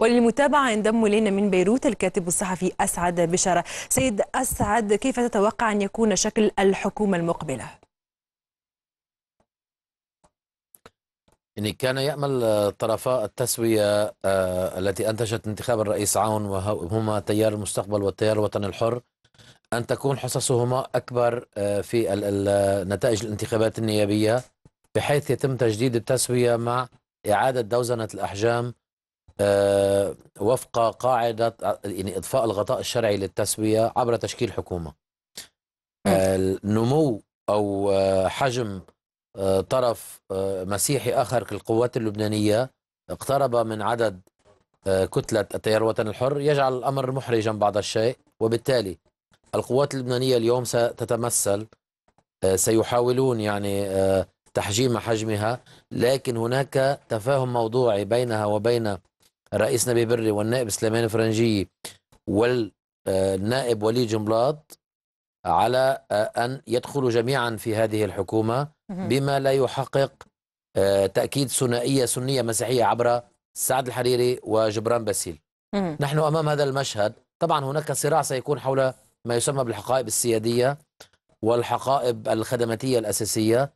وللمتابعة ينضم إلينا من بيروت الكاتب الصحفي أسعد بشارة سيد أسعد كيف تتوقع أن يكون شكل الحكومة المقبلة؟ يعني كان يأمل طرفا التسوية آه، التي أنتجت انتخاب الرئيس عون وهما تيار المستقبل والتيار الوطني الحر أن تكون حصصهما أكبر آه، في نتائج الانتخابات النيابية بحيث يتم تجديد التسوية مع إعادة دوزنة الأحجام آه، وفق قاعدة آه، يعني إضفاء الغطاء الشرعي للتسوية عبر تشكيل حكومة آه، نمو أو حجم طرف مسيحي آخر كالقوات اللبنانية اقترب من عدد كتلة التيار الوطني الحر يجعل الأمر محرجا بعض الشيء وبالتالي القوات اللبنانية اليوم ستتمثل سيحاولون يعني تحجيم حجمها لكن هناك تفاهم موضوعي بينها وبين الرئيس نبي بري والنائب سليمان فرنجي والنائب ولي جنبلاط على أن يدخلوا جميعا في هذه الحكومة بما لا يحقق آه، تأكيد ثنائية سنية مسيحية عبر سعد الحريري وجبران باسيل نحن أمام هذا المشهد طبعا هناك صراع سيكون حول ما يسمى بالحقائب السيادية والحقائب الخدماتية الأساسية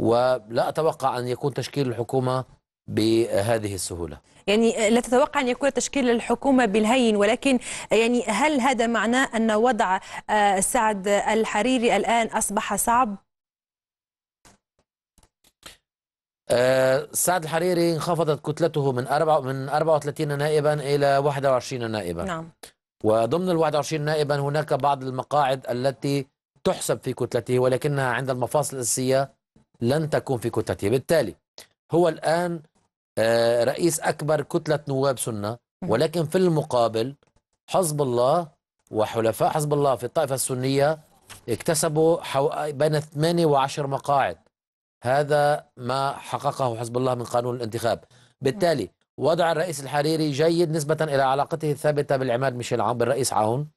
ولا أتوقع أن يكون تشكيل الحكومة بهذه السهولة يعني آه، لا تتوقع أن يكون تشكيل الحكومة بالهين ولكن آه، يعني هل هذا معناه أن وضع آه، سعد الحريري الآن أصبح صعب؟ سعد الحريري انخفضت كتلته من أربع من 34 نائبا إلى 21 نائبا نعم وضمن ال 21 نائبا هناك بعض المقاعد التي تحسب في كتلته ولكنها عند المفاصل الأساسية لن تكون في كتلته بالتالي هو الآن آه، رئيس أكبر كتلة نواب سنة ولكن في المقابل حزب الله وحلفاء حزب الله في الطائفة السنية اكتسبوا بين 8 و10 مقاعد هذا ما حققه حزب الله من قانون الانتخاب بالتالي وضع الرئيس الحريري جيد نسبة إلى علاقته الثابتة بالعماد ميشيل عون بالرئيس عون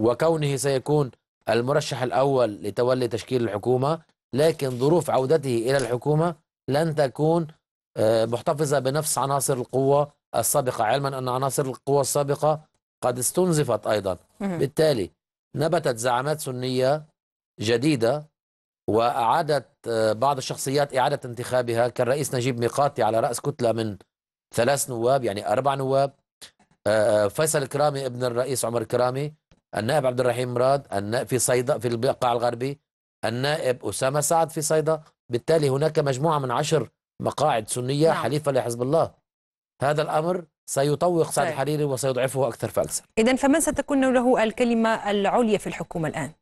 وكونه سيكون المرشح الأول لتولي تشكيل الحكومة لكن ظروف عودته إلى الحكومة لن تكون آه، محتفظة بنفس عناصر القوة السابقة علما أن عناصر القوة السابقة قد استنزفت أيضا بالتالي نبتت زعامات سنية جديدة وأعادت آه، بعض الشخصيات إعادة انتخابها كالرئيس نجيب ميقاتي على رأس كتلة من ثلاث نواب يعني أربع نواب آه، فيصل كرامي ابن الرئيس عمر كرامي النائب عبد الرحيم مراد النائب في صيدا في البقاع الغربي النائب أسامة سعد في صيدا بالتالي هناك مجموعة من عشر مقاعد سنية نعم. حليفة لحزب الله هذا الأمر سيطوق سعد الحريري وسيضعفه أكثر فأكثر إذا فمن ستكون له الكلمة العليا في الحكومة الآن؟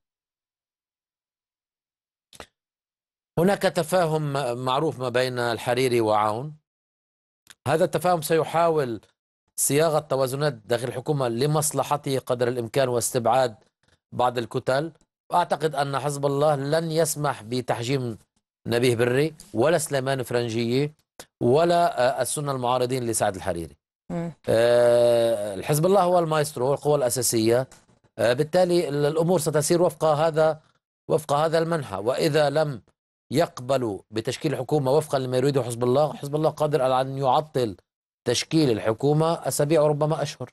هناك تفاهم معروف ما بين الحريري وعون هذا التفاهم سيحاول صياغة توازنات داخل الحكومة لمصلحته قدر الإمكان واستبعاد بعض الكتل واعتقد أن حزب الله لن يسمح بتحجيم نبيه بري ولا سليمان فرنجيه ولا آه، السنه المعارضين لسعد الحريري آه، الحزب الله هو المايسترو القوى الاساسيه آه، بالتالي الامور ستسير وفق هذا وفق هذا المنحى واذا لم يقبلوا بتشكيل الحكومه وفقا لما يريده حزب الله حزب الله قادر على ان يعطل تشكيل الحكومه اسابيع وربما اشهر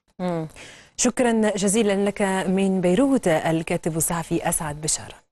شكرا جزيلا لك من بيروت الكاتب الصحفي اسعد بشاره